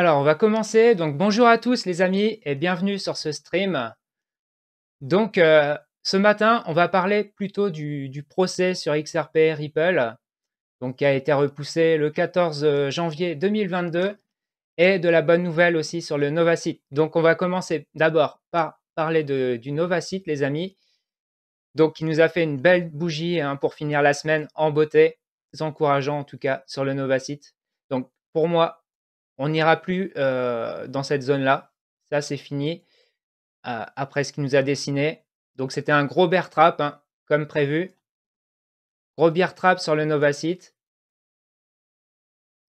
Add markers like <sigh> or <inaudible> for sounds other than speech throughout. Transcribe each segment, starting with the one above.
Alors, on va commencer. Donc, bonjour à tous les amis et bienvenue sur ce stream. Donc, euh, ce matin, on va parler plutôt du, procès sur XRP Ripple, donc qui a été repoussé le 14 euh, janvier 2022, et de la bonne nouvelle aussi sur le Novacite. Donc, on va commencer d'abord par parler du Novacite, les amis. Donc, qui nous a fait une belle bougie hein, pour finir la semaine en beauté, encourageant en tout cas sur le Novacite. Donc, pour moi, on n'ira plus euh, dans cette zone-là. Ça, c'est fini. Euh, après ce qu'il nous a dessiné. Donc, c'était un gros bear trap, hein, comme prévu. Gros bear trap sur le Novacite.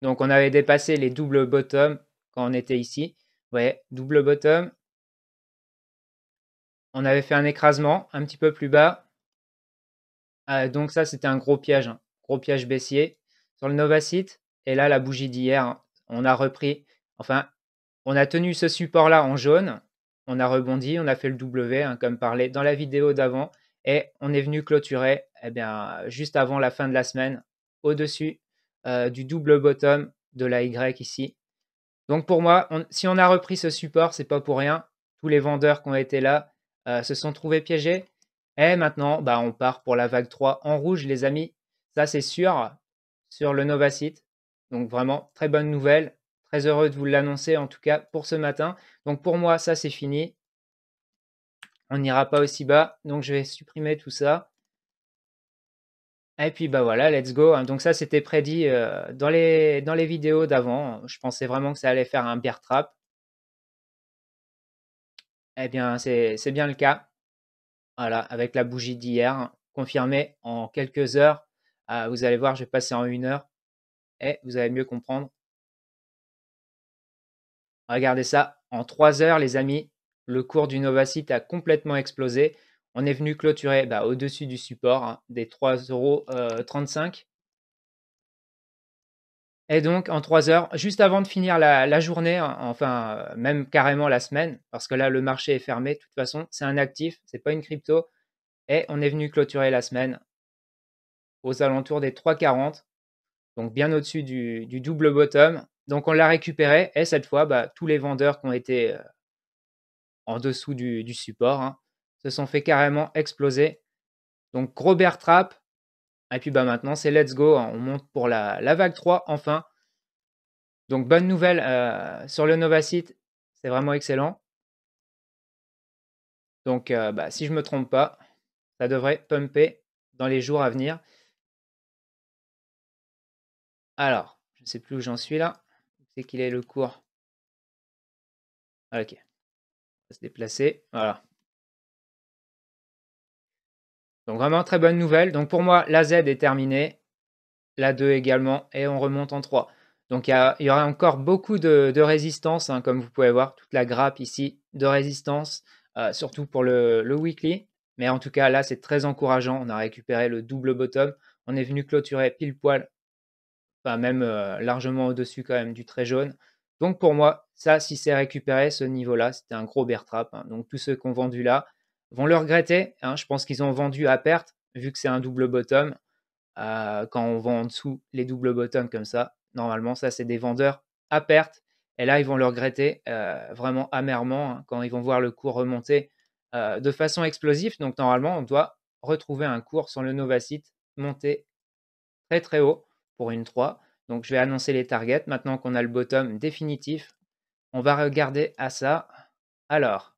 Donc, on avait dépassé les doubles bottom quand on était ici. Vous voyez, double bottom. On avait fait un écrasement un petit peu plus bas. Euh, donc, ça, c'était un gros piège. Un hein. Gros piège baissier sur le Novacite. Et là, la bougie d'hier, hein on a repris, enfin, on a tenu ce support-là en jaune, on a rebondi, on a fait le W, hein, comme parlé dans la vidéo d'avant, et on est venu clôturer eh bien, juste avant la fin de la semaine, au-dessus euh, du double bottom de la Y ici. Donc pour moi, si on a repris ce support, c'est pas pour rien. Tous les vendeurs qui ont été là euh, se sont trouvés piégés. Et maintenant, bah, on part pour la vague 3 en rouge, les amis. Ça, c'est sûr, sur le Novacite. Donc vraiment, très bonne nouvelle. Très heureux de vous l'annoncer en tout cas pour ce matin. Donc pour moi, ça c'est fini. On n'ira pas aussi bas. Donc je vais supprimer tout ça. Et puis bah voilà, let's go. Hein. Donc ça c'était prédit euh, dans, les, dans les vidéos d'avant. Je pensais vraiment que ça allait faire un bear trap. Eh bien c'est bien le cas. Voilà, avec la bougie d'hier, confirmée en quelques heures. Ah, vous allez voir, je vais passer en une heure et eh, vous allez mieux comprendre. Regardez ça, en 3 heures les amis, le cours du Novacite a complètement explosé. On est venu clôturer bah, au-dessus du support hein, des des 3,35€. Euh, et donc, en 3 heures, juste avant de finir la, journée, hein, enfin, euh, même carrément la semaine, parce que là, le marché est fermé, de toute façon, c'est un actif, c'est pas une crypto. Et on est venu clôturer la semaine aux alentours des 3,40 donc bien au-dessus du, double bottom. Donc on l'a récupéré et cette fois, bah, tous les vendeurs qui ont été euh, en dessous du, support hein, se sont fait carrément exploser. Donc gros bear trap. Et puis bah, maintenant, c'est let's go. Hein. on monte pour la, vague 3 enfin. Donc bonne nouvelle euh, sur le Novacite. C'est vraiment excellent. Donc euh, bah, si je ne me trompe pas, ça devrait pumper dans les jours à venir. Alors, je ne sais plus où j'en suis là. C'est qu'il est le cours. Ah, ok. On va se déplacer. Voilà. Donc vraiment très bonne nouvelle. Donc pour moi, la Z est terminée. La 2 également. Et on remonte en 3. Donc il y, aura encore beaucoup de, résistance, hein, comme vous pouvez voir, toute la grappe ici de résistance, euh, surtout pour le, weekly. Mais en tout cas, là, c'est très encourageant. On a récupéré le double bottom. On est venu clôturer pile poil même euh, largement au-dessus quand même du trait jaune. Donc pour moi, ça, si c'est récupéré, ce niveau-là, c'était un gros bear trap. Hein. Donc tous ceux qui ont vendu là vont le regretter. Hein. Je pense qu'ils ont vendu à perte, vu que c'est un double bottom. Euh, quand on vend en dessous les doubles bottoms comme ça, normalement, ça, c'est des vendeurs à perte. Et là, ils vont le regretter euh, vraiment amèrement hein, quand ils vont voir le cours remonter de façon explosive. Donc, normalement, on doit retrouver un cours sur le Novacite monter très très haut une 3. Donc je vais annoncer les targets. Maintenant qu'on a le bottom définitif, on va regarder à ça. Alors,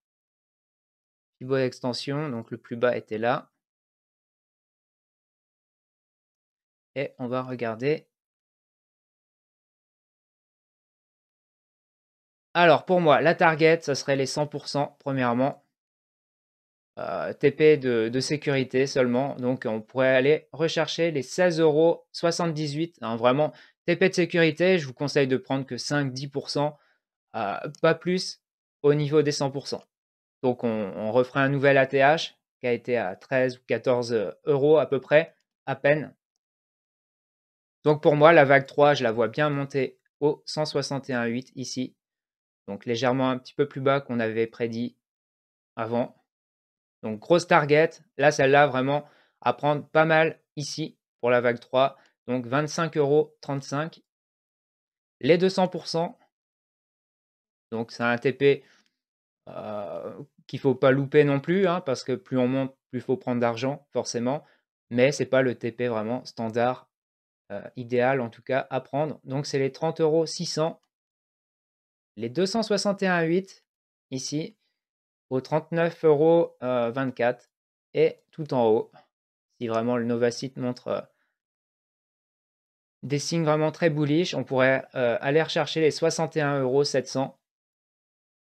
niveau extension, donc le plus bas était là. Et on va regarder. Alors pour moi, la target, ça serait les 100% premièrement. Euh, TP de, sécurité seulement. Donc on pourrait aller rechercher les 16,78 hein, vraiment, TP de sécurité, je vous conseille de prendre que 5-10%, euh, pas plus au niveau des 100%. Donc on, referait un nouvel ATH qui a été à 13 ou 14 euros à peu près, à peine. Donc pour moi, la vague 3, je la vois bien monter au 161,8 ici. Donc légèrement un petit peu plus bas qu'on avait prédit avant. Donc grosse target. Là, celle-là, vraiment à prendre pas mal ici pour la vague 3. Donc 25,35 euros. Les 200%. Donc c'est un TP euh, qu'il ne faut pas louper non plus, hein, parce que plus on monte, plus il faut prendre d'argent, forcément. Mais ce n'est pas le TP vraiment standard, euh, idéal en tout cas, à prendre. Donc c'est les 30 euros Les 261,8 ici, aux 39,24 euros euh, et tout en haut. Si vraiment le Novacite montre euh, des signes vraiment très bullish, on pourrait euh, aller rechercher les 61,700. euros.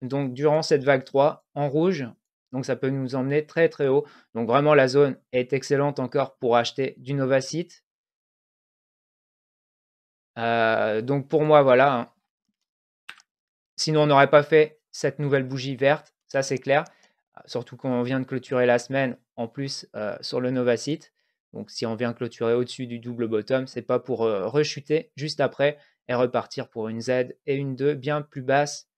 Donc durant cette vague 3 en rouge, donc ça peut nous emmener très très haut. Donc vraiment la zone est excellente encore pour acheter du Novacite. donc pour moi voilà. Hein. Sinon on n'aurait pas fait cette nouvelle bougie verte. Ça, c'est clair. Surtout quand on vient de clôturer la semaine, en plus, euh, sur le Nova site. Donc, si on vient clôturer au-dessus du double bottom, c'est pas pour euh, rechuter juste après et repartir pour une Z et une 2 bien plus basse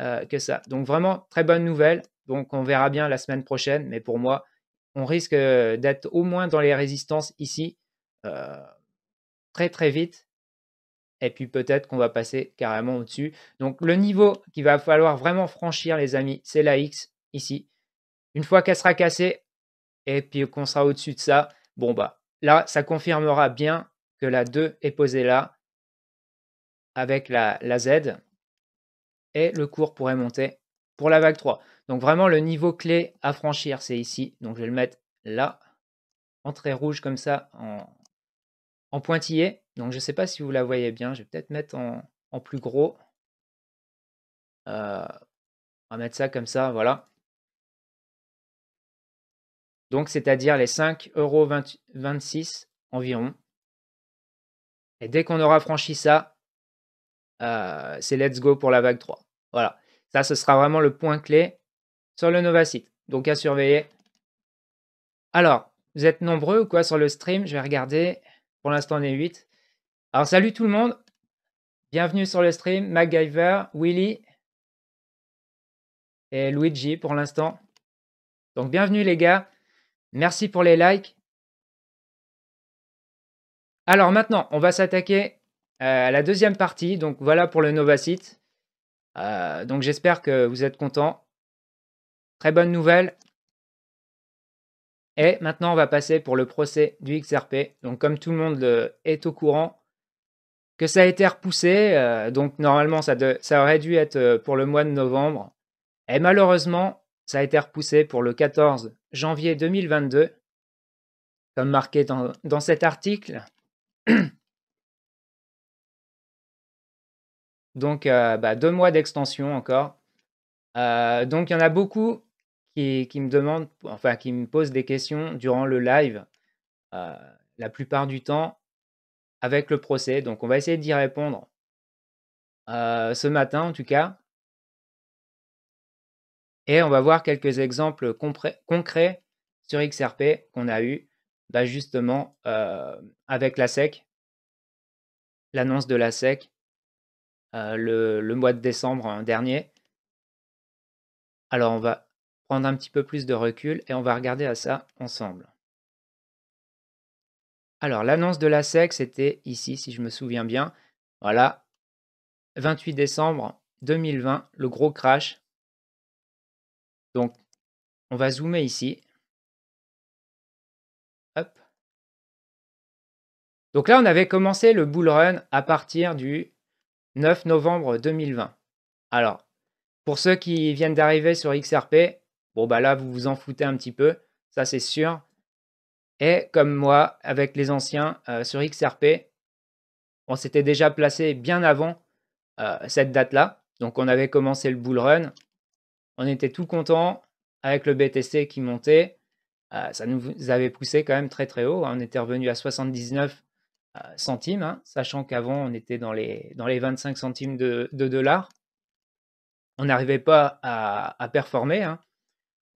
euh, que ça. Donc, vraiment, très bonne nouvelle. Donc, on verra bien la semaine prochaine. Mais pour moi, on risque d'être au moins dans les résistances ici très, très vite et puis peut-être qu'on va passer carrément au-dessus. Donc le niveau qu'il va falloir vraiment franchir, les amis, c'est la X ici. Une fois qu'elle sera cassée, et puis qu'on sera au-dessus de ça, bon bah là, ça confirmera bien que la 2 est posée là avec la, la Z et le cours pourrait monter pour la vague 3. Donc vraiment le niveau clé à franchir, c'est ici. Donc je vais le mettre là, en trait rouge comme ça, en pointillé. Donc je ne sais pas si vous la voyez bien, je vais peut-être mettre en, plus gros. Euh, on va mettre ça comme ça, voilà. Donc c'est-à-dire les 5,26€ environ. Et dès qu'on aura franchi ça, euh, c'est let's go pour la vague 3. Voilà, ça ce sera vraiment le point clé sur le Nova Donc à surveiller. Alors, vous êtes nombreux ou quoi sur le stream Je vais regarder. Pour l'instant, on est 8. Alors salut tout le monde, bienvenue sur le stream, MacGyver, Willy et Luigi pour l'instant. Donc bienvenue les gars, merci pour les likes. Alors maintenant, on va s'attaquer euh, à la deuxième partie, donc voilà pour le Novacite. Euh, donc j'espère que vous êtes contents. Très bonne nouvelle, et maintenant, on va passer pour le procès du XRP. Donc, comme tout le monde est au courant, que ça a été repoussé. Euh, donc normalement, ça, aurait dû être euh, pour le mois de novembre. Et malheureusement, ça a été repoussé pour le 14 janvier 2022, comme marqué dans, cet article. <clears throat> donc euh, bah, deux mois d'extension encore. donc il y en a beaucoup qui, me demandent, enfin qui me posent des questions durant le live. la plupart du temps, avec le procès. Donc on va essayer d'y répondre euh, ce matin en tout cas. Et on va voir quelques exemples concrets sur XRP qu'on a eu bah, justement euh, avec la SEC, l'annonce de la SEC euh, le, mois de décembre hein, dernier. Alors on va prendre un petit peu plus de recul et on va regarder à ça ensemble. Alors, l'annonce de la SEC, c'était ici, si je me souviens bien. Voilà, 28 décembre 2020, le gros crash. Donc, on va zoomer ici. Hop. Donc là, on avait commencé le bull run à partir du 9 novembre 2020. Alors, pour ceux qui viennent d'arriver sur XRP, bon bah là, vous vous en foutez un petit peu, ça c'est sûr. Et comme moi, avec les anciens, euh, sur XRP, on s'était déjà placé bien avant euh, cette date-là. Donc on avait commencé le bull run. On était tout content avec le BTC qui montait. Euh, ça nous avait poussé quand même très très haut. Hein. On était revenu à 79 centimes, hein, sachant qu'avant on était dans les, 25 centimes de, dollars. On n'arrivait pas à, performer. Hein.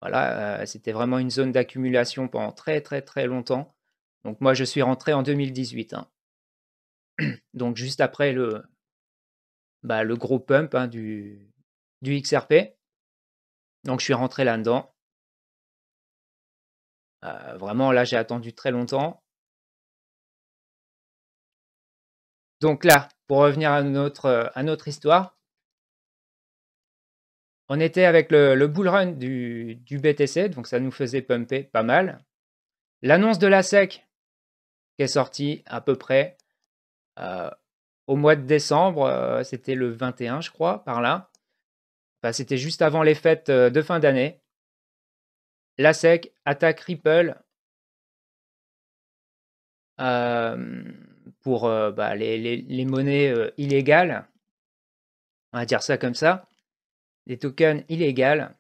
Voilà, euh, c'était vraiment une zone d'accumulation pendant très très très longtemps. Donc moi, je suis rentré en 2018. Hein. <clears throat> Donc juste après le, bah, le gros pump hein, du, du XRP. Donc je suis rentré là-dedans. Euh, vraiment, là, j'ai attendu très longtemps. Donc là, pour revenir à à notre histoire, on était avec le, bull run du, BTC, donc ça nous faisait pumper pas mal. L'annonce de la SEC, qui est sortie à peu près euh, au mois de décembre, euh, c'était le 21 je crois, par là. Bah, c'était juste avant les fêtes euh, de fin d'année. La SEC attaque Ripple pour bah, les, les, monnaies illégales, on va dire ça comme ça des tokens illégales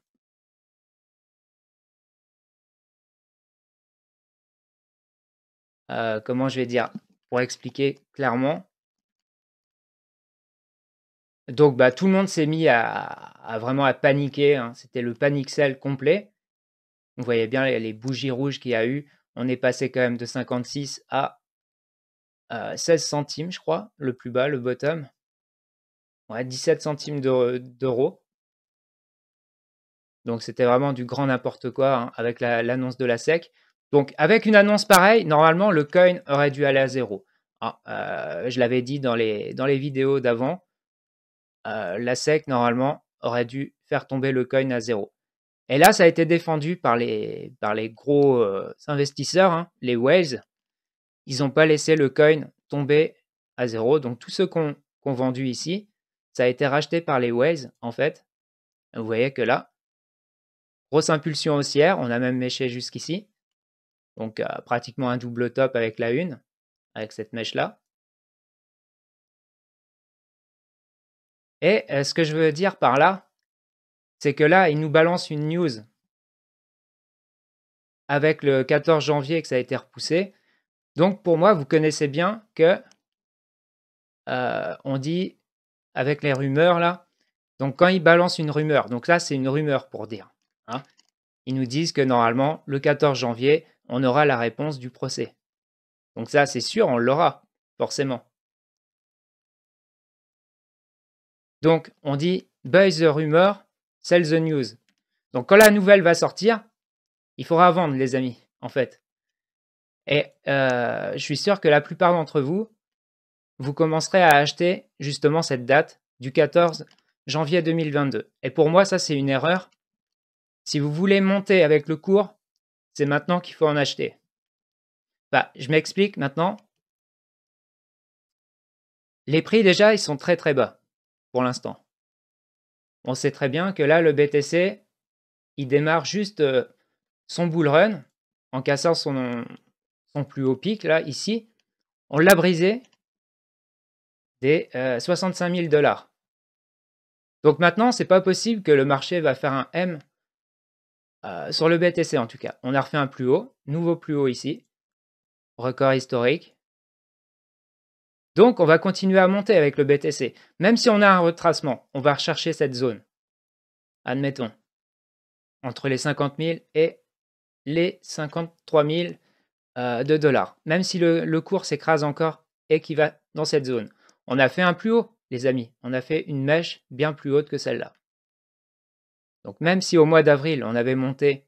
euh, comment je vais dire, pour expliquer clairement. Donc bah, tout le monde s'est mis à, vraiment à paniquer, hein. c'était le panic sale complet. On voyait bien les, bougies rouges qu'il y a eu, on est passé quand même de 56 à 16 euh, centimes je crois, le plus bas, le bottom. Ouais, 17 centimes d'euros. Donc c'était vraiment du grand n'importe quoi hein, avec l'annonce de la SEC. Donc avec une annonce pareille, normalement le coin aurait dû aller à zéro. Ah, euh, je l'avais dit dans les, dans les vidéos d'avant, euh, la SEC normalement aurait dû faire tomber le coin à zéro. Et là, ça a été défendu par les, par les gros euh, investisseurs, hein, les whales. Ils n'ont pas laissé le coin tomber à zéro. Donc tout ce qu'on vendu ici, ça a été racheté par les whales en fait. Vous voyez que là, Grosse impulsion haussière, on a même mêché jusqu'ici. Donc euh, pratiquement un double top avec la une, avec cette mèche-là. Et euh, ce que je veux dire par là, c'est que là, il nous balance une news avec le 14 janvier que ça a été repoussé. Donc pour moi, vous connaissez bien que euh, on dit avec les rumeurs là. Donc quand il balance une rumeur, donc là c'est une rumeur pour dire. Hein. Ils nous disent que normalement, le 14 janvier, on aura la réponse du procès. Donc ça, c'est sûr, on l'aura, forcément. Donc, on dit buy the rumor, sell the news. Donc, quand la nouvelle va sortir, il faudra vendre, les amis, en fait. Et euh, je suis sûr que la plupart d'entre vous, vous commencerez à acheter justement cette date du 14 janvier 2022. Et pour moi, ça, c'est une erreur si vous voulez monter avec le cours, c'est maintenant qu'il faut en acheter. Bah, je m'explique maintenant. Les prix déjà, ils sont très très bas pour l'instant. On sait très bien que là, le BTC, il démarre juste euh, son bull run en cassant son, plus haut pic, là, ici. On l'a brisé des 65 euh, 000 dollars. Donc maintenant, c'est pas possible que le marché va faire un M euh, sur le BTC en tout cas, on a refait un plus haut, nouveau plus haut ici, record historique. Donc on va continuer à monter avec le BTC. Même si on a un retracement, on va rechercher cette zone. Admettons, entre les 50 000 et les 53 000 euh, de dollars. Même si le, le cours s'écrase encore et qu'il va dans cette zone. On a fait un plus haut, les amis. On a fait une mèche bien plus haute que celle-là. Donc même si au mois d'avril, on avait monté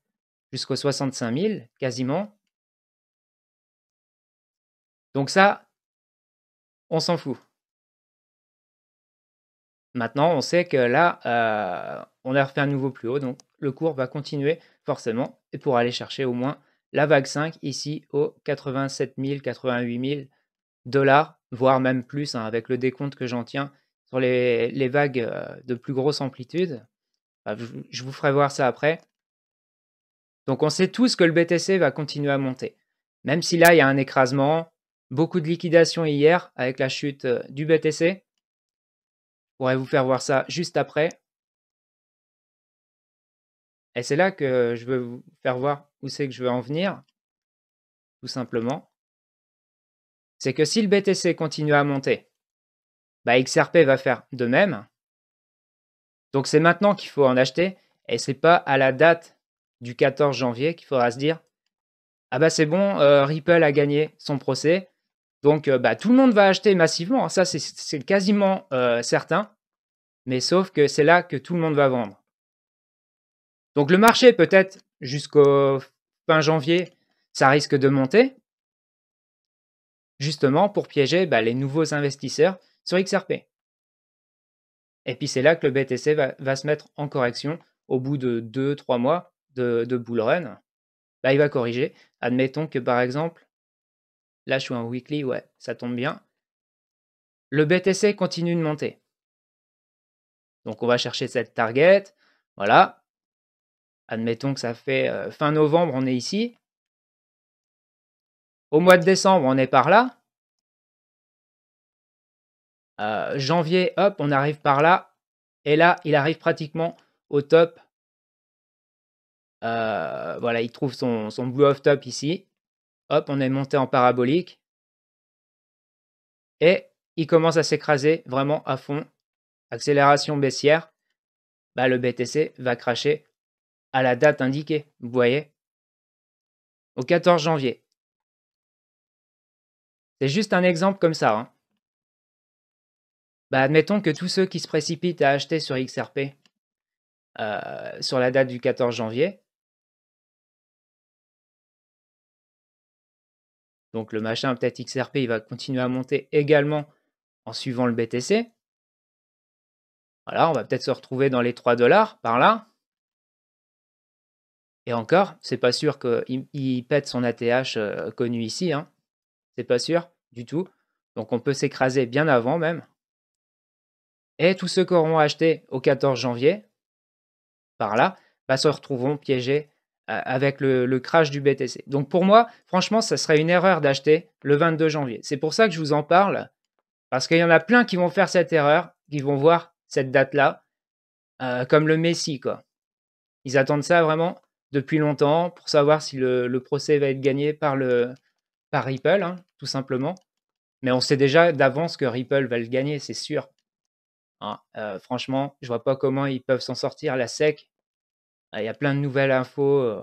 jusqu'aux 65 000, quasiment, donc ça, on s'en fout. Maintenant, on sait que là, euh, on a refait un nouveau plus haut, donc le cours va continuer forcément, et pour aller chercher au moins la vague 5 ici aux 87 000, 88 000 dollars, voire même plus, hein, avec le décompte que j'en tiens sur les vagues euh, de plus grosse amplitude. Bah, je vous ferai voir ça après. Donc on sait tous que le BTC va continuer à monter. Même si là, il y a un écrasement, beaucoup de liquidations hier avec la chute euh, du BTC. Je pourrais vous faire voir ça juste après. Et c'est là que je veux vous faire voir où c'est que je veux en venir, tout simplement. C'est que si le BTC continue à monter, bah, XRP va faire de même. Donc c'est maintenant qu'il faut en acheter et c'est pas à la date du 14 janvier qu'il faudra se dire ah bah c'est bon, euh, Ripple a gagné son procès, donc euh, bah, tout le monde va acheter massivement, ça c'est quasiment euh, certain, mais sauf que c'est là que tout le monde va vendre. Donc le marché peut-être jusqu'au fin janvier, ça risque de monter, justement pour piéger bah, les nouveaux investisseurs sur XRP. Et puis c'est là que le BTC va, se mettre en correction au bout de 2-3 mois de, bull run. Là, il va corriger. Admettons que par exemple, là je suis en weekly, ouais, ça tombe bien. Le BTC continue de monter. Donc on va chercher cette target. Voilà. Admettons que ça fait euh, fin novembre, on est ici. Au mois de décembre, on est par là. Euh, janvier, hop, on arrive par là. Et là, il arrive pratiquement au top. Euh, voilà, il trouve son, blue off top ici. Hop, on est monté en parabolique. Et il commence à s'écraser vraiment à fond. Accélération baissière. Bah, le BTC va cracher à la date indiquée, vous voyez Au 14 janvier. C'est juste un exemple comme ça. Hein. Bah, admettons que tous ceux qui se précipitent à acheter sur XRP euh, sur la date du 14 janvier, donc le machin, peut-être XRP, il va continuer à monter également en suivant le BTC. Voilà, on va peut-être se retrouver dans les 3 dollars par là. Et encore, c'est pas sûr qu'il pète son ATH euh, connu ici. Hein. C'est pas sûr du tout. Donc on peut s'écraser bien avant même. Et tous ceux qui auront acheté au 14 janvier, par là, bah, se retrouveront piégés euh, avec le, crash du BTC. Donc pour moi, franchement, ça serait une erreur d'acheter le 22 janvier. C'est pour ça que je vous en parle, parce qu'il y en a plein qui vont faire cette erreur, qui vont voir cette date-là euh, comme le Messi, Ils attendent ça vraiment depuis longtemps pour savoir si le, procès va être gagné par, le, par Ripple, hein, tout simplement. Mais on sait déjà d'avance que Ripple va le gagner, c'est sûr. Hein, franchement, je vois pas comment ils peuvent s'en sortir. La SEC, ah, il y a plein de nouvelles infos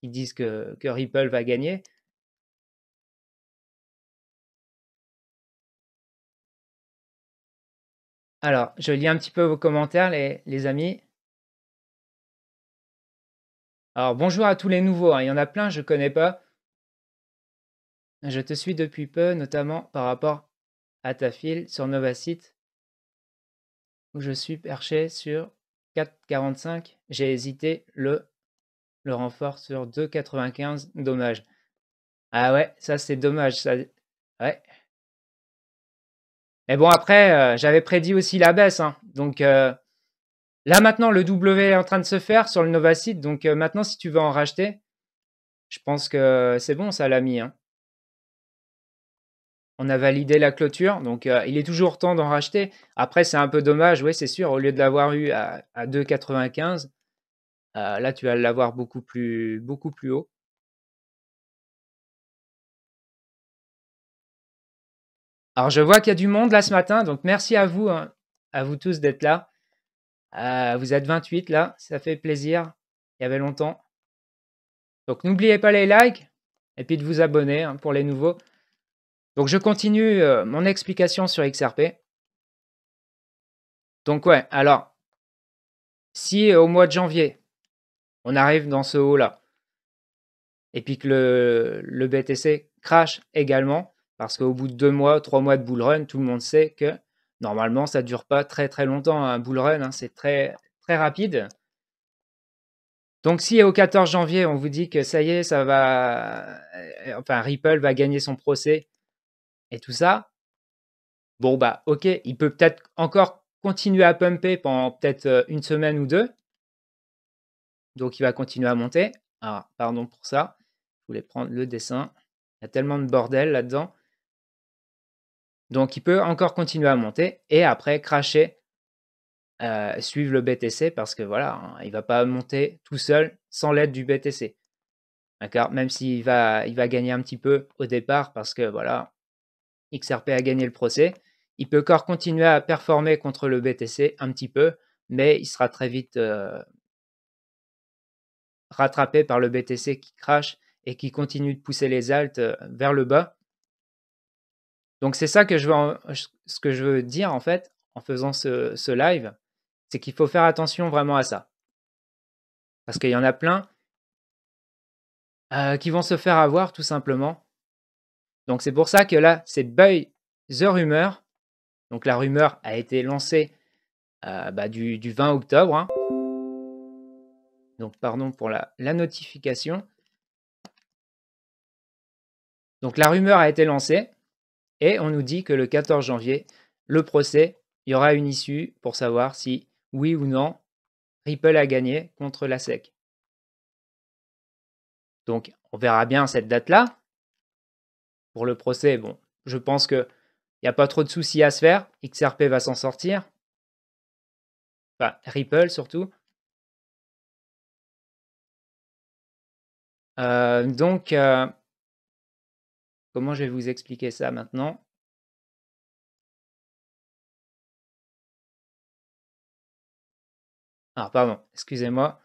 qui disent que, Ripple va gagner. Alors, je lis un petit peu vos commentaires, les, les amis. Alors, bonjour à tous les nouveaux. Hein, il y en a plein, je ne connais pas. Je te suis depuis peu, notamment par rapport à ta file sur Novacite je suis perché sur 4,45. J'ai hésité le, le renfort sur 2,95. Dommage. Ah ouais, ça c'est dommage. Ça... Ouais. Mais bon, après, euh, j'avais prédit aussi la baisse. Hein, donc euh, là maintenant, le W est en train de se faire sur le Novacite. Donc euh, maintenant, si tu veux en racheter, je pense que c'est bon, ça l'ami. Hein on a validé la clôture, donc euh, il est toujours temps d'en racheter. Après, c'est un peu dommage, oui, c'est sûr, au lieu de l'avoir eu à, à 2,95, euh, là, tu vas l'avoir beaucoup plus, beaucoup plus haut. Alors, je vois qu'il y a du monde là ce matin, donc merci à vous, hein, à vous tous d'être là. Euh, vous êtes 28 là, ça fait plaisir, il y avait longtemps. Donc, n'oubliez pas les likes et puis de vous abonner hein, pour les nouveaux. Donc, je continue euh, mon explication sur XRP. Donc, ouais, alors, si euh, au mois de janvier, on arrive dans ce haut-là, et puis que le, BTC crash également, parce qu'au bout de deux mois, trois mois de bull run, tout le monde sait que normalement, ça ne dure pas très très longtemps hein, un bull run, hein, c'est très très rapide. Donc si au 14 janvier, on vous dit que ça y est, ça va, euh, enfin Ripple va gagner son procès et tout ça, bon, bah, ok, il peut peut-être encore continuer à pumper pendant peut-être une semaine ou deux. Donc, il va continuer à monter. Ah, pardon pour ça. Je voulais prendre le dessin. Il y a tellement de bordel là-dedans. Donc, il peut encore continuer à monter et après cracher, euh, suivre le BTC parce que voilà, hein, il va pas monter tout seul sans l'aide du BTC. D'accord Même s'il va, il va gagner un petit peu au départ parce que voilà, XRP a gagné le procès. Il peut encore continuer à performer contre le BTC un petit peu, mais il sera très vite euh, rattrapé par le BTC qui crache et qui continue de pousser les altes euh, vers le bas. Donc c'est ça que je veux ce que je veux dire en fait en faisant ce, live, c'est qu'il faut faire attention vraiment à ça. Parce qu'il y en a plein euh, qui vont se faire avoir tout simplement donc c'est pour ça que là, c'est Buy the Rumeur. Donc la rumeur a été lancée euh, bah, du, 20 octobre. Hein. Donc pardon pour la, la, notification. Donc la rumeur a été lancée et on nous dit que le 14 janvier, le procès, il y aura une issue pour savoir si oui ou non Ripple a gagné contre la SEC. Donc on verra bien cette date-là pour le procès, bon, je pense qu'il n'y a pas trop de soucis à se faire. XRP va s'en sortir. Enfin, Ripple surtout. Euh, donc, euh, comment je vais vous expliquer ça maintenant Ah, pardon, excusez-moi.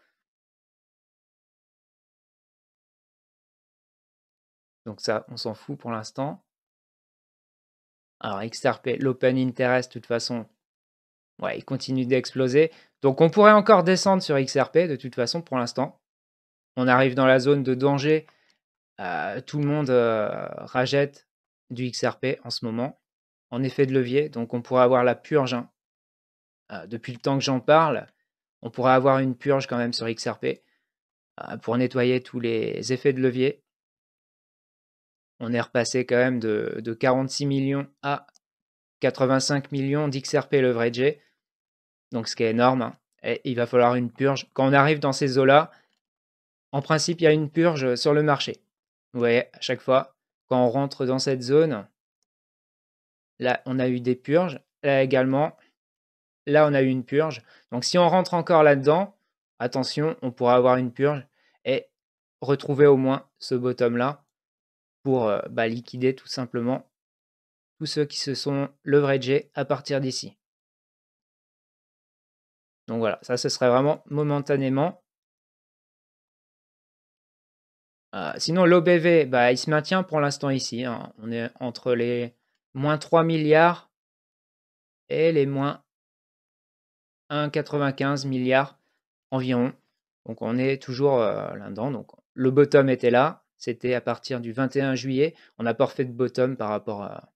Donc ça, on s'en fout pour l'instant. Alors XRP, l'open interest, de toute façon, ouais, il continue d'exploser. Donc on pourrait encore descendre sur XRP, de toute façon, pour l'instant. On arrive dans la zone de danger. Euh, tout le monde euh, rajette du XRP en ce moment, en effet de levier. Donc on pourrait avoir la purge. Hein. Euh, depuis le temps que j'en parle, on pourrait avoir une purge quand même sur XRP pour nettoyer tous les effets de levier on est repassé quand même de, 46 millions à 85 millions d'XRP leveragé. Donc ce qui est énorme. Hein. Et il va falloir une purge. Quand on arrive dans ces eaux-là, en principe, il y a une purge sur le marché. Vous voyez, à chaque fois, quand on rentre dans cette zone, là, on a eu des purges. Là également, là, on a eu une purge. Donc si on rentre encore là-dedans, attention, on pourra avoir une purge et retrouver au moins ce bottom-là pour euh, bah, liquider tout simplement tous ceux qui se sont leveragés à partir d'ici. Donc voilà, ça ce serait vraiment momentanément. Euh, sinon, l'OBV, bah, il se maintient pour l'instant ici. Hein. On est entre les moins 3 milliards et les moins 1,95 milliards environ. Donc on est toujours euh, là-dedans. Donc le bottom était là, c'était à partir du 21 juillet. On n'a pas refait de bottom par rapport à.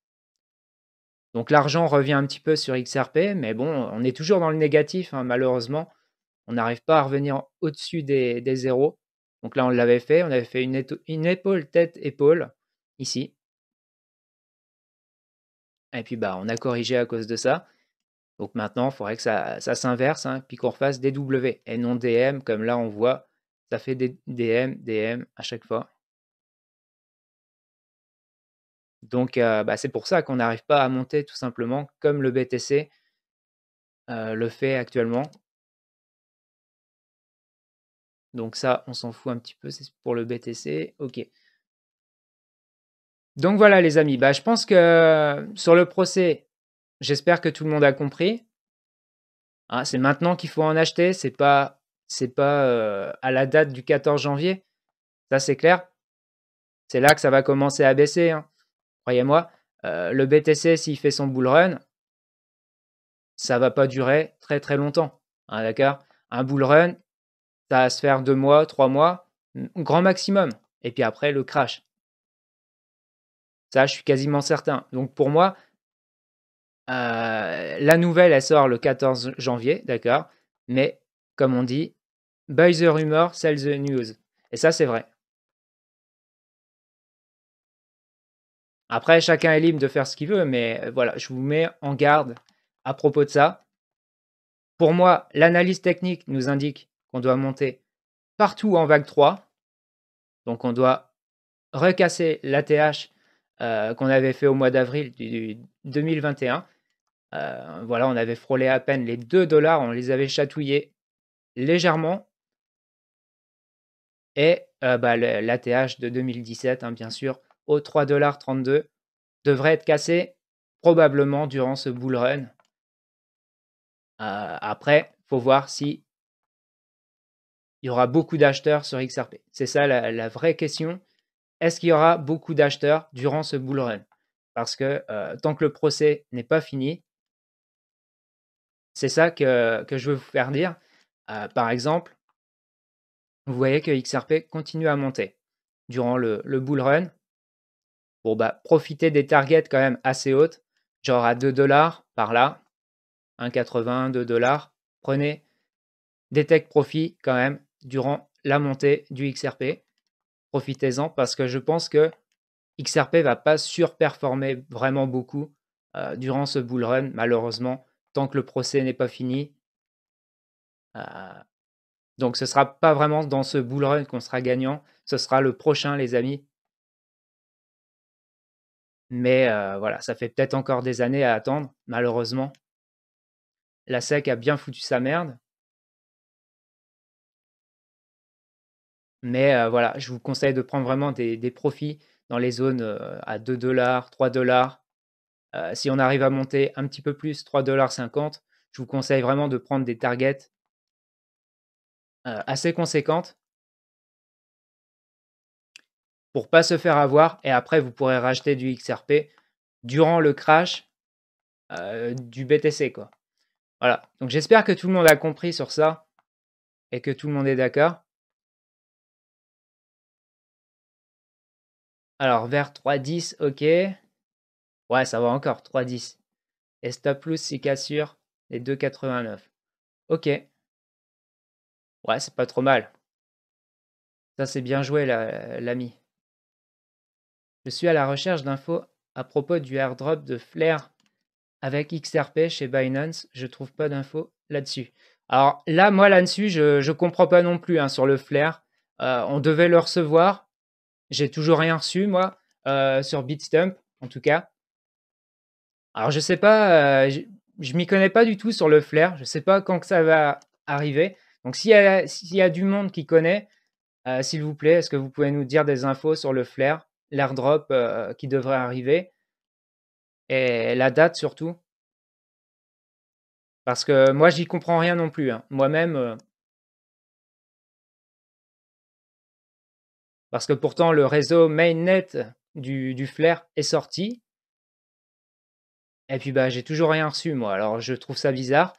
Donc l'argent revient un petit peu sur XRP, mais bon, on est toujours dans le négatif, hein, malheureusement. On n'arrive pas à revenir au-dessus des, zéros. Donc là, on l'avait fait. On avait fait une, épaule, tête, épaule, ici. Et puis bah, on a corrigé à cause de ça. Donc maintenant, il faudrait que ça, s'inverse, hein, puis qu'on refasse DW et non DM, comme là on voit, ça fait des DM, DM à chaque fois. Donc, bah, c'est pour ça qu'on n'arrive pas à monter tout simplement comme le BTC le fait actuellement. Donc ça, on s'en fout un petit peu, c'est pour le BTC. OK. Donc voilà les amis, bah, je pense que sur le procès, j'espère que tout le monde a compris. Hein, c'est maintenant qu'il faut en acheter, c'est pas, pas à la date du 14 janvier. Ça c'est clair. C'est là que ça va commencer à baisser. Hein. Croyez-moi, euh, le BTC, s'il fait son bull run, ça va pas durer très très longtemps. Hein, d'accord Un bull run, ça va se faire deux mois, trois mois, grand maximum. Et puis après, le crash. Ça, je suis quasiment certain. Donc pour moi, euh, la nouvelle, elle sort le 14 janvier, d'accord Mais comme on dit, buy the rumor, sell the news. Et ça, c'est vrai. Après, chacun est libre de faire ce qu'il veut, mais euh, voilà, je vous mets en garde à propos de ça. Pour moi, l'analyse technique nous indique qu'on doit monter partout en vague 3. Donc on doit recasser l'ATH euh, qu'on avait fait au mois d'avril 2021. Euh, voilà, on avait frôlé à peine les 2 dollars, on les avait chatouillés légèrement. Et bah, l'ATH de 2017, hein, bien sûr, 3,32$ devrait être cassé probablement durant ce bull run. Euh, après, faut voir si il y aura beaucoup d'acheteurs sur XRP. C'est ça la, vraie question. Est-ce qu'il y aura beaucoup d'acheteurs durant ce bull run Parce que euh, tant que le procès n'est pas fini, c'est ça que, je veux vous faire dire. Euh, par exemple, vous voyez que XRP continue à monter durant le, le bull run. Bah, profiter des targets quand même assez hautes, genre à 2 dollars par là, 1,80, 2 dollars. Prenez des tech profit quand même durant la montée du XRP. Profitez-en parce que je pense que XRP va pas surperformer vraiment beaucoup euh, durant ce bull run, malheureusement, tant que le procès n'est pas fini. Euh, donc ce sera pas vraiment dans ce bull run qu'on sera gagnant, ce sera le prochain, les amis. Mais euh, voilà, ça fait peut-être encore des années à attendre, malheureusement. La SEC a bien foutu sa merde. Mais euh, voilà, je vous conseille de prendre vraiment des, profits dans les zones euh, à 2 dollars, 3 dollars. si on arrive à monter un petit peu plus, 3 dollars je vous conseille vraiment de prendre des targets assez conséquentes pour pas se faire avoir et après vous pourrez racheter du XRP durant le crash euh, du BTC quoi. Voilà. Donc j'espère que tout le monde a compris sur ça et que tout le monde est d'accord. Alors vers 3.10, ok. Ouais, ça va encore, 3.10. Et stop loss si cassure les 2.89. Ok. Ouais, c'est pas trop mal. Ça, c'est bien joué, l'ami. Je suis à la recherche d'infos à propos du airdrop de Flare avec XRP chez Binance. Je trouve pas d'infos là-dessus. Alors là, moi là-dessus, je ne comprends pas non plus hein, sur le Flare. Euh, on devait le recevoir. J'ai toujours rien reçu, moi, euh, sur Bitstump, en tout cas. Alors je sais pas, euh, je, m'y connais pas du tout sur le Flare. Je ne sais pas quand que ça va arriver. Donc s'il y, y, a du monde qui connaît, s'il vous plaît, est-ce que vous pouvez nous dire des infos sur le Flare l'airdrop euh, qui devrait arriver et la date surtout. Parce que moi, j'y comprends rien non plus. Hein. Moi-même. Euh, parce que pourtant, le réseau mainnet du, du Flair est sorti. Et puis, bah, j'ai toujours rien reçu, moi. Alors, je trouve ça bizarre.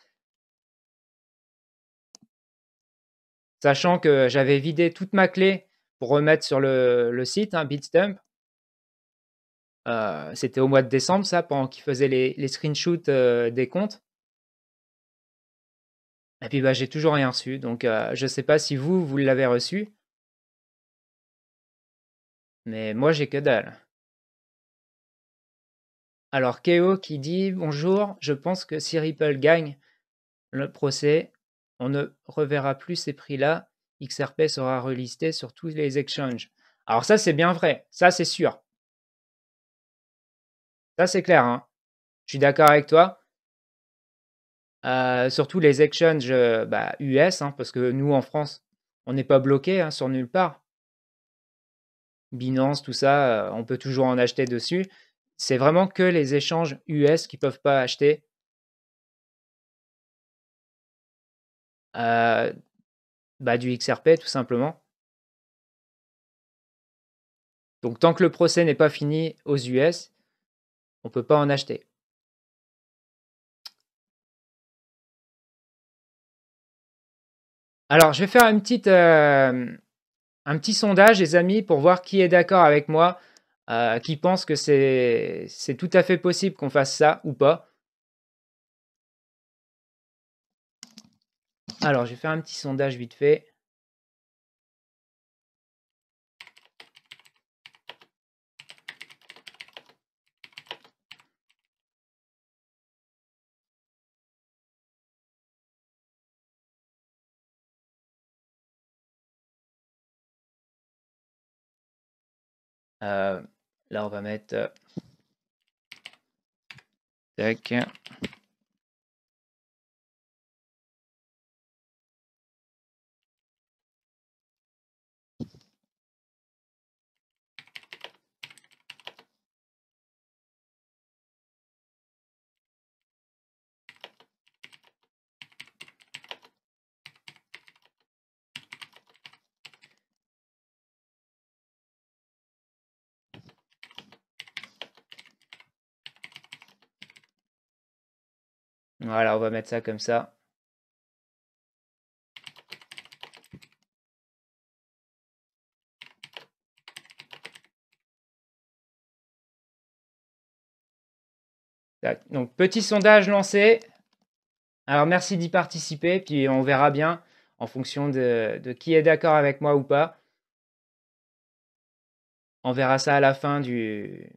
Sachant que j'avais vidé toute ma clé pour remettre sur le, site, un hein, Bitstamp. Euh, c'était au mois de décembre, ça, pendant qu'ils faisaient les, screenshots euh, des comptes. Et puis, bah, j'ai toujours rien reçu. Donc, euh, je ne sais pas si vous, vous l'avez reçu. Mais moi, j'ai que dalle. Alors, Keo qui dit Bonjour, je pense que si Ripple gagne le procès, on ne reverra plus ces prix-là XRP sera relisté sur tous les exchanges. Alors ça, c'est bien vrai, ça c'est sûr. Ça c'est clair, hein je suis d'accord avec toi. Euh, surtout les exchanges US, euh, bah, hein, parce que nous en France, on n'est pas bloqué hein, sur nulle part. Binance, tout ça, euh, on peut toujours en acheter dessus. C'est vraiment que les échanges US qui ne peuvent pas acheter. Euh, bah, du XRP tout simplement. Donc tant que le procès n'est pas fini aux US, on ne peut pas en acheter. Alors je vais faire euh, un petit sondage les amis pour voir qui est d'accord avec moi, euh, qui pense que c'est tout à fait possible qu'on fasse ça ou pas. Alors, je vais faire un petit sondage vite fait. Euh, là, on va mettre... Euh, Voilà, on va mettre ça comme ça. Donc, petit sondage lancé. Alors, merci d'y participer, puis on verra bien en fonction de, de qui est d'accord avec moi ou pas. On verra ça à la fin du,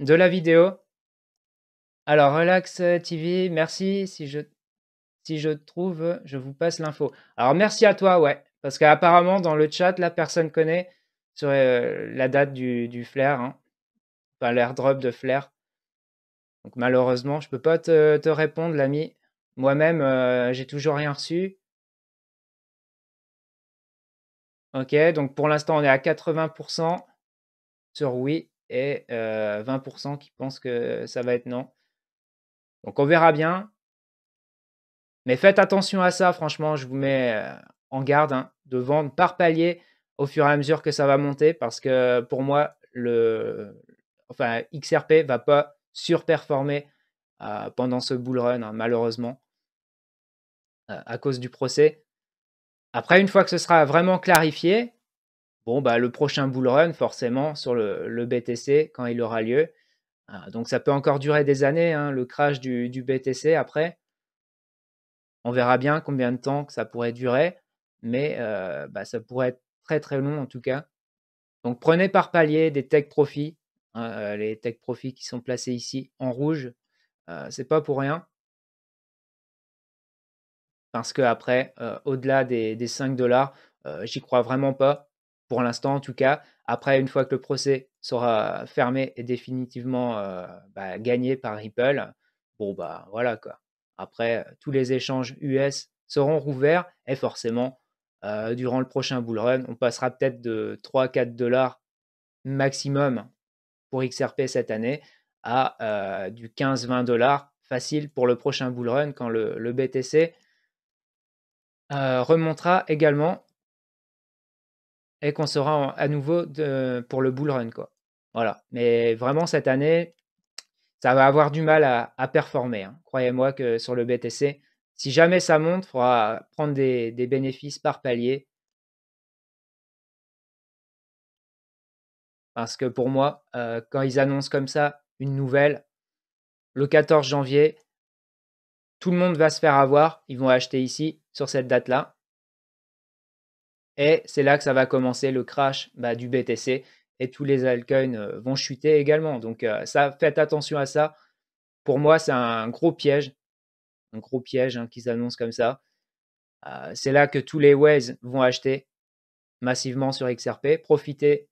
de la vidéo. Alors, relax euh, TV, merci. Si je, si je trouve, euh, je vous passe l'info. Alors, merci à toi, ouais. Parce qu'apparemment, dans le chat, la personne connaît sur euh, la date du, flair, hein. enfin l'airdrop de flair. Donc malheureusement, je ne peux pas te, répondre, l'ami. Moi-même, j'ai toujours rien reçu. Ok, donc pour l'instant, on est à 80% sur oui et 20% qui pensent que ça va être non. Donc on verra bien. Mais faites attention à ça, franchement, je vous mets euh, en garde hein, de vendre par palier au fur et à mesure que ça va monter, parce que pour moi, le, enfin, XRP va pas surperformer euh, pendant ce bull run, hein, malheureusement, euh, à cause du procès. Après, une fois que ce sera vraiment clarifié, bon, bah, le prochain bull run, forcément, sur le BTC, quand il aura lieu, ah, donc ça peut encore durer des années, hein, le crash du, BTC après. On verra bien combien de temps que ça pourrait durer, mais euh, bah, ça pourrait être très très long en tout cas. Donc prenez par palier des tech profits, hein, euh, les tech profits qui sont placés ici en rouge, ce euh, c'est pas pour rien. Parce que après, au-delà des, des 5 dollars, j'y crois vraiment pas pour l'instant en tout cas. Après, une fois que le procès sera fermé et définitivement euh, bah, gagné par Ripple, bon bah voilà quoi. Après, euh, tous les échanges US seront rouverts et forcément, euh, durant le prochain bull run, on passera peut-être de 3-4 dollars maximum pour XRP cette année à du 15-20 dollars facile pour le prochain bull run quand le BTC remontera également et qu'on sera à nouveau pour le bull run. Quoi. Voilà. Mais vraiment, cette année, ça va avoir du mal à, performer. Hein. Croyez-moi que sur le BTC, si jamais ça monte, il faudra prendre des, bénéfices par palier. Parce que pour moi, euh, quand ils annoncent comme ça une nouvelle, le 14 janvier, tout le monde va se faire avoir. Ils vont acheter ici, sur cette date-là. Et c'est là que ça va commencer le crash bah, du BTC et tous les altcoins euh, vont chuter également. Donc euh, ça, faites attention à ça. Pour moi, c'est un gros piège, un gros piège hein, qui s'annonce comme ça. Euh, c'est là que tous les Waze vont acheter massivement sur XRP, profiter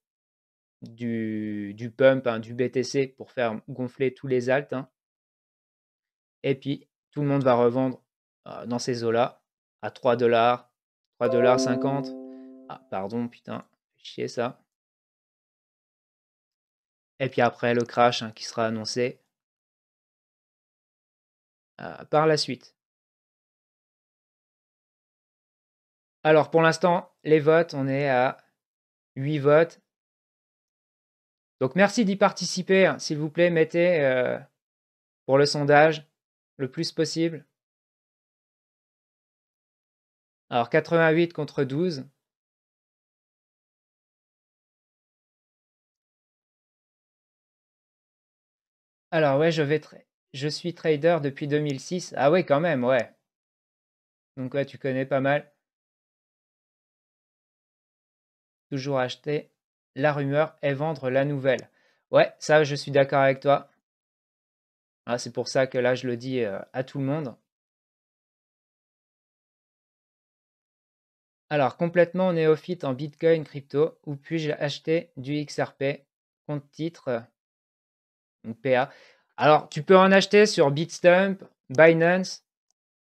du, pump, hein, du BTC pour faire gonfler tous les alt hein. Et puis, tout le monde va revendre dans ces eaux-là à 3 dollars, 3 dollars 50 ah, pardon, putain, chier ça. Et puis après, le crash hein, qui sera annoncé euh, par la suite. Alors pour l'instant, les votes, on est à 8 votes. Donc merci d'y participer. Hein. S'il vous plaît, mettez euh, pour le sondage le plus possible. Alors 88 contre 12. Alors ouais, je, vais je suis trader depuis 2006. Ah ouais, quand même, ouais. Donc ouais, tu connais pas mal. Toujours acheter la rumeur et vendre la nouvelle. Ouais, ça, je suis d'accord avec toi. Ah, c'est pour ça que là, je le dis euh, à tout le monde. Alors, complètement néophyte en Bitcoin crypto, où puis-je acheter du XRP, compte titre donc PA. Alors, tu peux en acheter sur Bitstamp, Binance.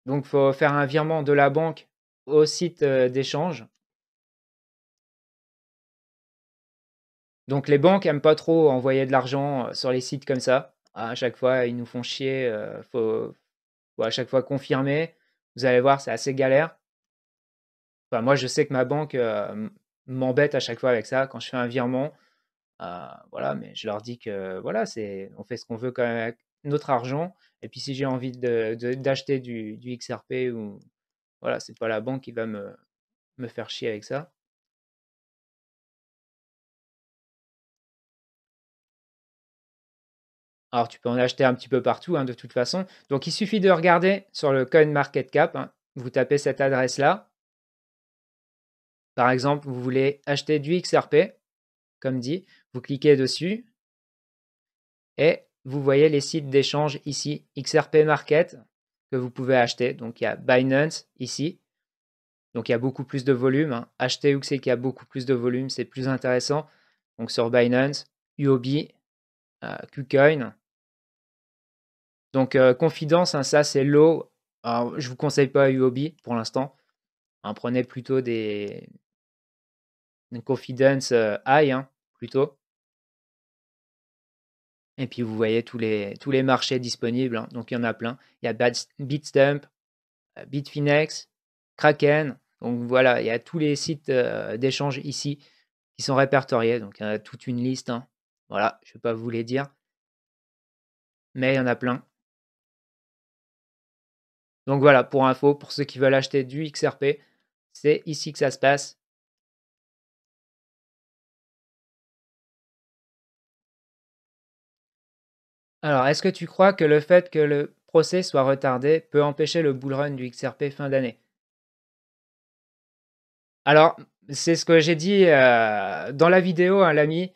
Donc, il faut faire un virement de la banque au site euh, d'échange. Donc, les banques n'aiment pas trop envoyer de l'argent euh, sur les sites comme ça. À chaque fois, ils nous font chier. Il euh, faut, à chaque fois confirmer. Vous allez voir, c'est assez galère. moi, je sais que ma banque m'embête à chaque fois avec ça. Quand je fais un virement, euh, voilà, mais je leur dis que voilà, c'est, on fait ce qu'on veut quand même avec notre argent. Et puis si j'ai envie d'acheter du, XRP ou voilà, c'est pas la banque qui va me, faire chier avec ça. Alors, tu peux en acheter un petit peu partout, hein, de toute façon. Donc, il suffit de regarder sur le CoinMarketCap. Cap hein. Vous tapez cette adresse-là. Par exemple, vous voulez acheter du XRP, comme dit. Vous cliquez dessus et vous voyez les sites d'échange ici, XRP Market, que vous pouvez acheter. Donc il y a Binance ici, donc il y a beaucoup plus de volume. Hein. où c'est qu'il qui a beaucoup plus de volume, c'est plus intéressant. Donc sur Binance, UOB, euh, KuCoin. Donc euh, Confidence, hein, ça c'est low. je ne vous conseille pas UOB pour l'instant. Hein, prenez plutôt des, Confidence euh, High plutôt. Et puis vous voyez tous les, marchés disponibles, hein. donc il y en a plein. Il y a Bitstamp, euh, Bitfinex, Kraken, donc voilà, il y a tous les sites euh, d'échange ici qui sont répertoriés, donc il y a toute une liste. Hein. Voilà, je ne vais pas vous les dire, mais il y en a plein. Donc voilà, pour info, pour ceux qui veulent acheter du XRP, c'est ici que ça se passe. Alors, est-ce que tu crois que le fait que le procès soit retardé peut empêcher le bull run du XRP fin d'année? Alors, c'est ce que j'ai dit, euh, dans la vidéo, hein, l'ami.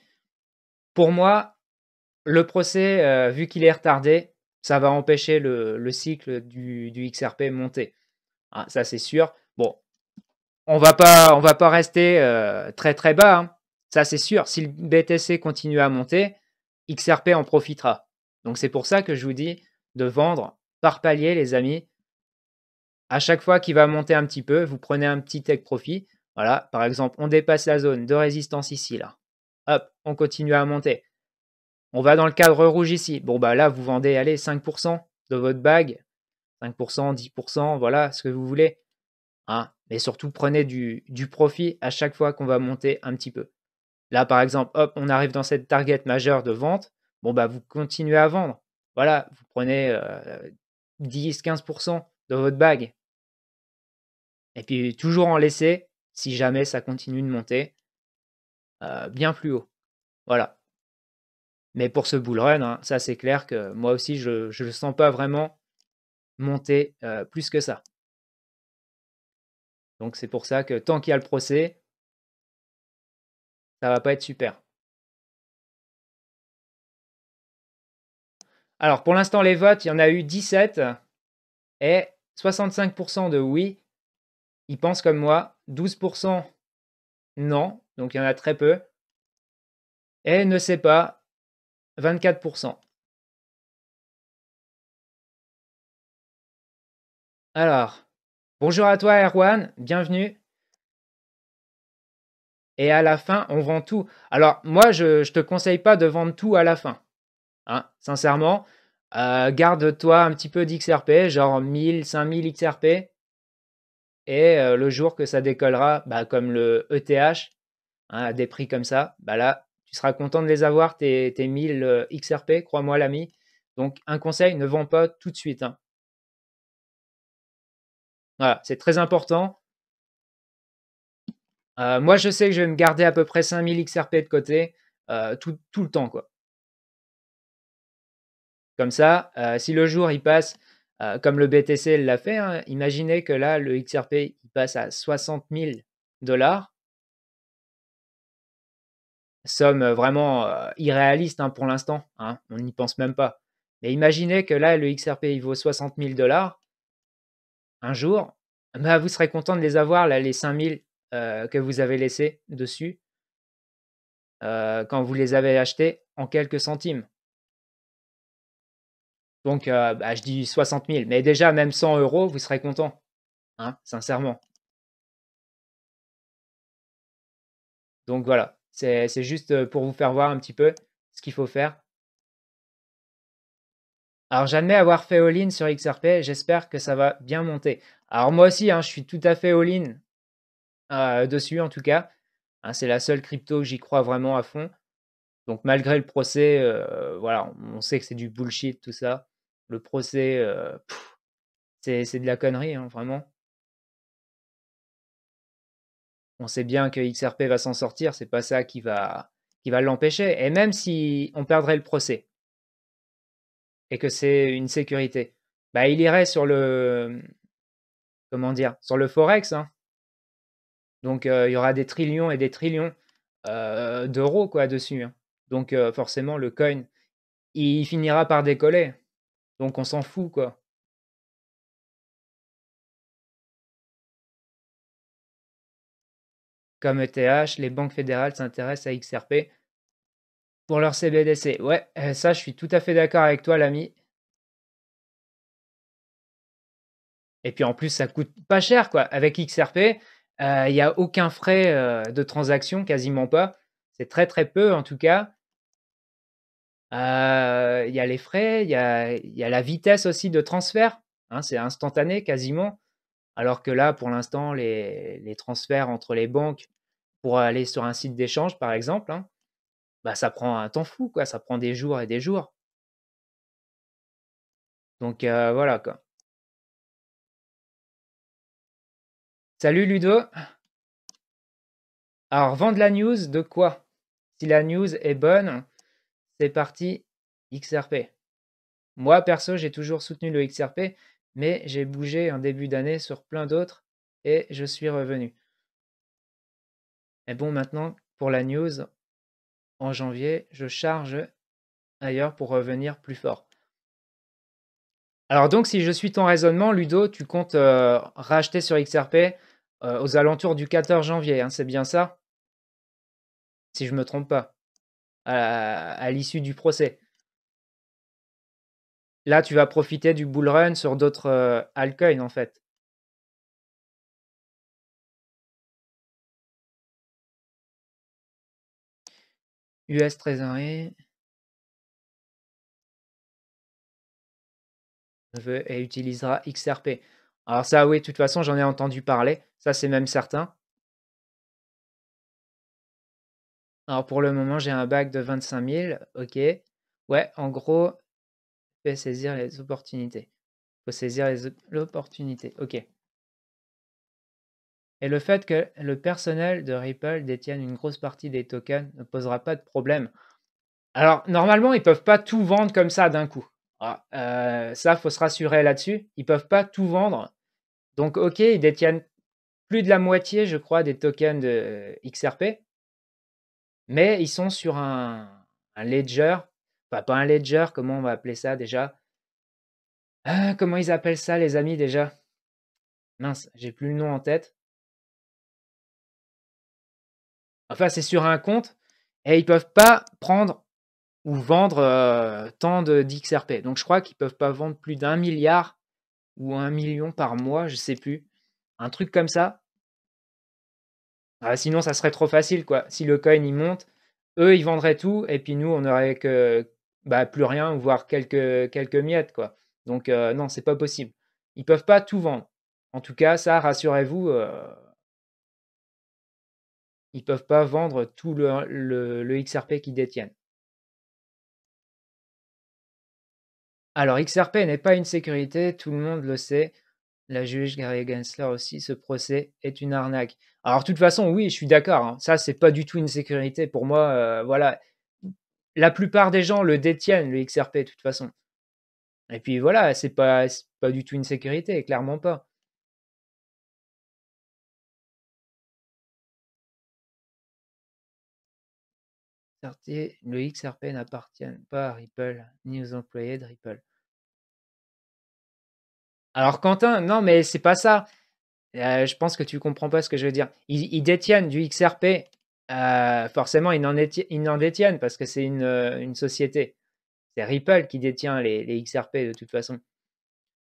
Pour moi, le procès, euh, vu qu'il est retardé, ça va empêcher le cycle du XRP monter. Ah, ça, c'est sûr. Bon, on ne va pas rester, euh, très, très bas, hein. Ça, c'est sûr. Si le BTC continue à monter, XRP en profitera. Donc c'est pour ça que je vous dis de vendre par palier, les amis. À chaque fois qu'il va monter un petit peu, vous prenez un petit take profit. Voilà, par exemple, on dépasse la zone de résistance ici, là. Hop, on continue à monter. On va dans le cadre rouge ici. Bon, bah là, vous vendez, allez, 5% de votre bague. 5%, 10%, voilà, ce que vous voulez. Hein. Mais surtout, prenez du, du profit à chaque fois qu'on va monter un petit peu. Là, par exemple, hop, on arrive dans cette target majeure de vente bon, bah, vous continuez à vendre. Voilà, vous prenez 10-15% de votre bague. Et puis, toujours en laisser si jamais ça continue de monter bien plus haut. Voilà. Mais pour ce bull run, hein, ça c'est clair que moi aussi je ne le sens pas vraiment monter plus que ça. Donc c'est pour ça que tant qu'il y a le procès, ça ne va pas être super. Alors, pour l'instant, les votes, il y en a eu 17 et 65% de oui, ils pensent comme moi, 12% non, donc il y en a très peu, et ne sait pas, 24%. Alors, bonjour à toi Erwan, bienvenue. Et à la fin, on vend tout. Alors, moi, je ne te conseille pas de vendre tout à la fin. Hein. sincèrement, euh, garde-toi un petit peu d'XRP, genre 1000, 5000 XRP. Et euh, le jour que ça décollera, bah, comme le ETH, hein, à des prix comme ça, bah là, tu seras content de les avoir, tes, tes 1000 euh, XRP, crois-moi l'ami. Donc, un conseil, ne vends pas tout de suite. Hein. Voilà, c'est très important. moi, je sais que je vais me garder à peu près 5000 XRP de côté tout, tout, le temps. Quoi. Comme ça, euh, si le jour il passe, euh, comme le BTC l'a fait, hein, imaginez que là, le XRP il passe à 60 000 dollars. Somme euh, vraiment irréaliste hein, pour l'instant, hein, on n'y pense même pas. Mais imaginez que là, le XRP il vaut 60 000 dollars. Un jour, bah, vous serez content de les avoir, là, les 5 000 que vous avez laissés dessus quand vous les avez achetés en quelques centimes. Donc, euh, bah, je dis 60 000. Mais déjà, même 100 euros, vous serez content. Hein, sincèrement. Donc voilà, c'est juste euh, pour vous faire voir un petit peu ce qu'il faut faire. Alors j'admets avoir fait all-in sur XRP, j'espère que ça va bien monter. Alors moi aussi, hein, je suis tout à fait all-in euh, dessus en tout cas. Hein, c'est la seule crypto où j'y crois vraiment à fond. Donc malgré le procès, voilà, on sait que c'est du bullshit tout ça le procès, c'est de la connerie, hein, vraiment. On sait bien que XRP va s'en sortir, c'est pas ça qui va, qui va l'empêcher. Et même si on perdrait le procès et que c'est une sécurité, bah il irait sur le comment dire, sur le forex. Hein. Donc il y aura des trillions et des trillions d'euros quoi dessus. Hein. Donc forcément le coin, il finira par décoller. Donc on s'en fout, quoi. Comme ETH, les banques fédérales s'intéressent à XRP pour leur CBDC. Ouais, euh, ça, je suis tout à fait d'accord avec toi, l'ami. Et puis en plus, ça coûte pas cher, quoi. Avec XRP, euh, il n'y a aucun frais euh, de transaction, quasiment pas. C'est très très peu en tout cas. Euh, il y a les frais, il y a, la vitesse aussi de transfert. Hein, c'est instantané quasiment. Alors que là, pour l'instant, les, transferts entre les banques pour aller sur un site d'échange, par exemple, hein, bah, ça prend un temps fou, quoi. ça prend des jours et des jours. Donc euh, voilà quoi. Salut Ludo. Alors, vendre la news de quoi Si la news est bonne, c'est parti XRP. Moi, perso, j'ai toujours soutenu le XRP, mais j'ai bougé en début d'année sur plein d'autres et je suis revenu. Mais bon, maintenant, pour la news, en janvier, je charge ailleurs pour revenir plus fort. Alors donc, si je suis ton raisonnement, Ludo, tu comptes euh, racheter sur XRP euh, aux alentours du 14 janvier, hein, c'est bien ça Si je ne me trompe pas à, l'issue du procès. Là, tu vas profiter du bull run sur d'autres euh, altcoins, en fait. US trésorerie. et utilisera XRP. Alors ça, oui, de toute façon, j'en ai entendu parler. Ça, c'est même certain. Alors pour le moment, j'ai un bac de 25 000. Ok. Ouais, en gros, faut saisir les opportunités. faut saisir l'opportunité. Ok. Et le fait que le personnel de Ripple détienne une grosse partie des tokens ne posera pas de problème. Alors, normalement, ils ne peuvent pas tout vendre comme ça d'un coup. Ah, euh, ça, il faut se rassurer là-dessus. Ils ne peuvent pas tout vendre. Donc, ok, ils détiennent plus de la moitié, je crois, des tokens de XRP. Mais ils sont sur un, ledger, enfin pas un ledger, comment on va appeler ça déjà ah, Comment ils appellent ça les amis déjà Mince, j'ai plus le nom en tête. Enfin, c'est sur un compte et ils peuvent pas prendre ou vendre euh, tant de d'XRP. Donc je crois qu'ils peuvent pas vendre plus d'un milliard ou un million par mois, je sais plus. Un truc comme ça. Ah, sinon, ça serait trop facile, quoi. Si le coin, il monte, eux, ils vendraient tout, et puis nous, on n'aurait que bah, plus rien, voire quelques, quelques miettes, quoi. Donc, euh, non, c'est pas possible. Ils peuvent pas tout vendre. En tout cas, ça, rassurez-vous, euh, ils peuvent pas vendre tout le, le XRP qu'ils détiennent. Alors, XRP n'est pas une sécurité, tout le monde le sait. La juge Gary Gensler aussi, ce procès est une arnaque. Alors, de toute façon, oui, je suis d'accord. Ça, hein. Ça, c'est pas du tout une sécurité. Pour moi, euh, voilà. La plupart des gens le détiennent, le XRP, de toute façon. Et puis voilà, c'est pas, pas du tout une sécurité, clairement pas. Le XRP n'appartient pas à Ripple, ni aux employés de Ripple. Alors Quentin, non mais c'est pas ça. Euh, je pense que tu comprends pas ce que je veux dire. Ils, détiennent du XRP. Euh, forcément, ils n'en détiennent parce que c'est une, euh, société. C'est Ripple qui détient les, XRP de toute façon.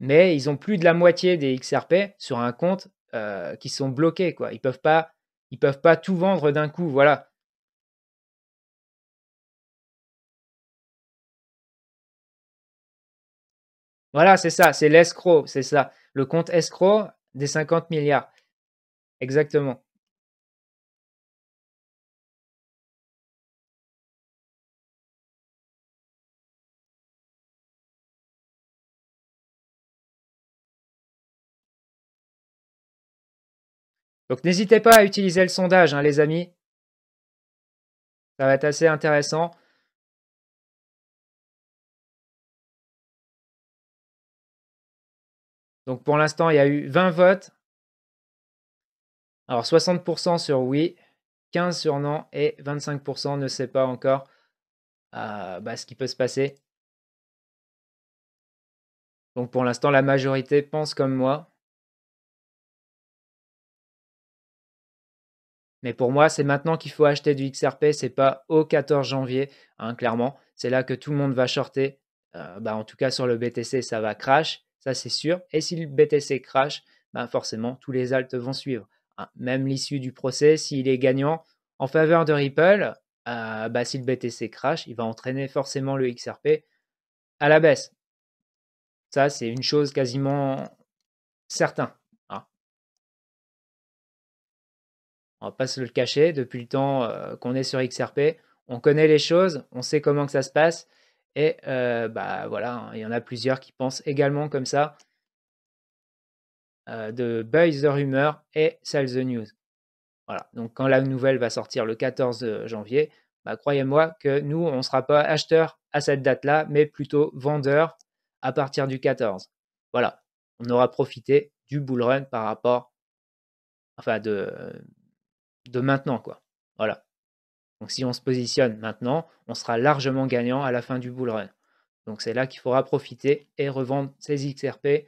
Mais ils ont plus de la moitié des XRP sur un compte qui sont bloqués. Quoi. Ils peuvent pas, peuvent pas tout vendre d'un coup. Voilà. Voilà, c'est ça, c'est l'escroc, c'est ça. Le compte escroc, des 50 milliards. Exactement. Donc n'hésitez pas à utiliser le sondage, hein, les amis. Ça va être assez intéressant. Donc pour l'instant, il y a eu 20 votes. Alors 60% sur oui, 15% sur non et 25% ne sait pas encore euh, bah, ce qui peut se passer. Donc pour l'instant, la majorité pense comme moi. Mais pour moi, c'est maintenant qu'il faut acheter du XRP, c'est pas au 14 janvier, hein, clairement. C'est là que tout le monde va shorter. Euh, bah, en tout cas, sur le BTC, ça va crash ça c'est sûr. Et si le BTC crash, ben forcément, tous les altes vont suivre. Hein, même l'issue du procès, s'il est gagnant en faveur de Ripple, euh, bah, si le BTC crash, il va entraîner forcément le XRP à la baisse. Ça, c'est une chose quasiment certaine. Hein. On va pas se le cacher, depuis le temps euh, qu'on est sur XRP, on connaît les choses, on sait comment que ça se passe. Et euh, bah voilà, il y en a plusieurs qui pensent également comme ça euh, de Buy the Rumor et Sell the News. Voilà, donc quand la nouvelle va sortir le 14 euh, janvier, bah, croyez-moi que nous, on ne sera pas acheteur à cette date-là, mais plutôt vendeur à partir du 14. Voilà, on aura profité du bull run par rapport, enfin de, de maintenant, quoi. Voilà. Donc si on se positionne maintenant, on sera largement gagnant à la fin du bull run. Donc c'est là qu'il faudra profiter et revendre ces XRP.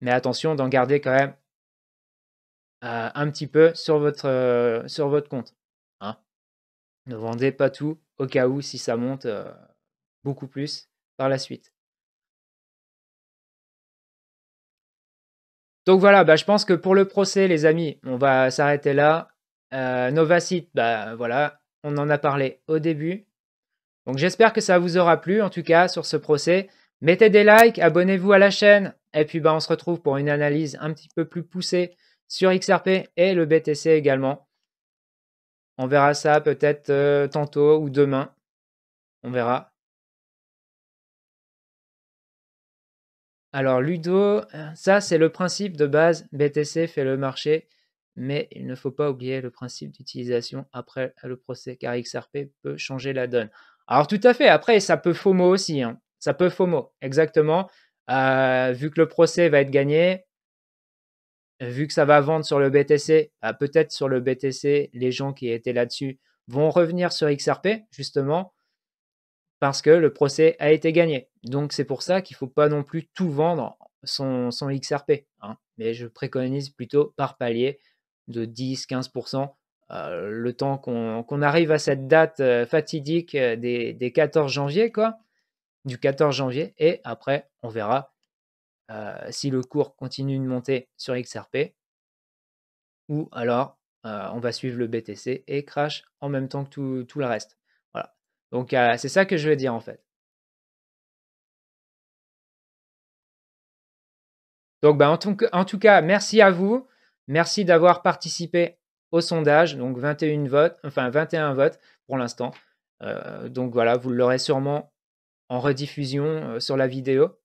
Mais attention d'en garder quand même euh, un petit peu sur votre, euh, sur votre compte. Hein. Ne vendez pas tout au cas où si ça monte euh, beaucoup plus par la suite. Donc voilà, bah, je pense que pour le procès, les amis, on va s'arrêter là. Euh, Novacit, bah voilà, on en a parlé au début. Donc j'espère que ça vous aura plu, en tout cas, sur ce procès. Mettez des likes, abonnez-vous à la chaîne, et puis bah, on se retrouve pour une analyse un petit peu plus poussée sur XRP et le BTC également. On verra ça peut-être euh, tantôt ou demain. On verra. Alors Ludo, euh, ça c'est le principe de base, BTC fait le marché mais il ne faut pas oublier le principe d'utilisation après le procès, car XRP peut changer la donne. Alors tout à fait, après ça peut FOMO aussi, hein. ça peut FOMO, exactement. Euh, vu que le procès va être gagné, vu que ça va vendre sur le BTC, bah, peut-être sur le BTC, les gens qui étaient là-dessus vont revenir sur XRP, justement, parce que le procès a été gagné. Donc c'est pour ça qu'il ne faut pas non plus tout vendre son, XRP, hein. mais je préconise plutôt par palier de 10-15%. Euh, le temps qu'on arrive à cette date euh, fatidique euh, des, 14 janvier, quoi, du 14 janvier, et après, on verra si le cours continue de monter sur XRP, ou alors on va suivre le BTC et crash en même temps que tout, le reste. Voilà. Donc c'est ça que je vais dire en fait. Donc bah, en tout cas, merci à vous. Merci d'avoir participé au sondage, donc 21 votes, enfin 21 votes pour l'instant. Euh, donc voilà, vous l'aurez sûrement en rediffusion euh, sur la vidéo.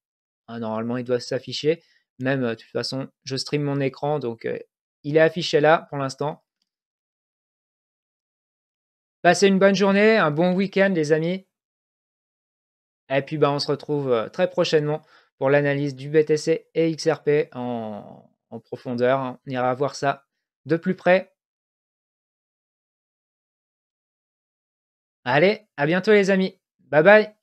Ah, normalement, il doit s'afficher. Même, euh, de toute façon, je stream mon écran, donc il est affiché là pour l'instant. Passez une bonne journée, un bon week-end, les amis. Et puis, bah, on se retrouve très prochainement pour l'analyse du BTC et XRP en en profondeur. On ira voir ça de plus près. Allez, à bientôt les amis. Bye bye